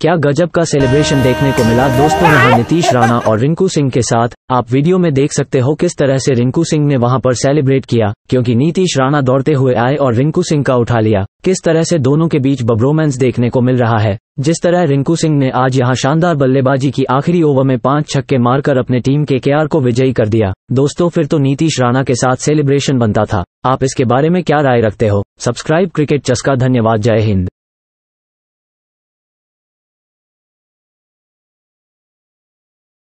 क्या गजब का सेलिब्रेशन देखने को मिला दोस्तों यहाँ नीतीश राणा और रिंकू सिंह के साथ आप वीडियो में देख सकते हो किस तरह से रिंकू सिंह ने वहाँ पर सेलिब्रेट किया क्योंकि नीतीश राणा दौड़ते हुए आए और रिंकू सिंह का उठा लिया किस तरह से दोनों के बीच बब्रोमेंस देखने को मिल रहा है जिस तरह रिंकू सिंह ने आज यहाँ शानदार बल्लेबाजी की आखिरी ओवर में पांच छक्के मारकर अपने टीम के के को विजयी कर दिया दोस्तों फिर तो नीतीश राणा के साथ सेलिब्रेशन बनता था आप इसके बारे में क्या राय रखते हो सब्सक्राइब क्रिकेट चस्का धन्यवाद जय हिंद